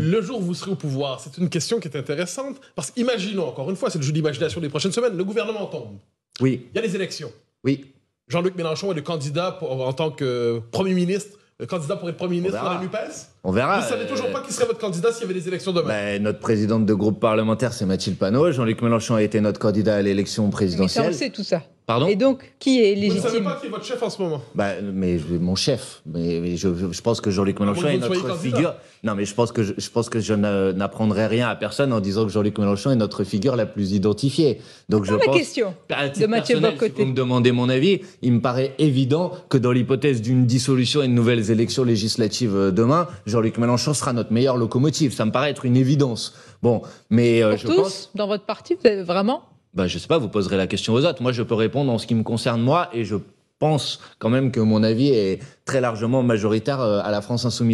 le jour où vous serez au pouvoir C'est une question qui est intéressante parce qu'imaginons, encore une fois, c'est le jeu d'imagination des prochaines semaines, le gouvernement tombe. Oui. Il y a les élections. Oui. Jean-Luc Mélenchon est le candidat pour, en tant que euh, Premier ministre le candidat pour être premier ministre dans la NUPES On verra. Vous ne savez toujours euh, pas qui serait votre candidat s'il y avait des élections demain ben, Notre présidente de groupe parlementaire, c'est Mathilde Panot. Jean-Luc Mélenchon a été notre candidat à l'élection présidentielle. ça, tout ça. Et donc, qui est légitime Vous ne savez pas qui est votre chef en ce moment bah, mais mon chef. Mais, je, pense que Jean-Luc Mélenchon est notre figure. Non, mais je pense que je, pense que je n'apprendrai rien à personne en disant que Jean-Luc Mélenchon est notre figure la plus identifiée. Donc je question. De Mathieu Bocoté. Si vous me demandez mon avis, il me paraît évident que dans l'hypothèse d'une dissolution et de nouvelles élections législatives euh, demain, Jean-Luc Mélenchon sera notre meilleure locomotive. Ça me paraît être une évidence. Bon, mais euh, tous, Dans votre parti, vraiment bah, je sais pas, vous poserez la question aux autres. Moi, je peux répondre en ce qui me concerne moi et je pense quand même que mon avis est très largement majoritaire euh, à la France insoumise.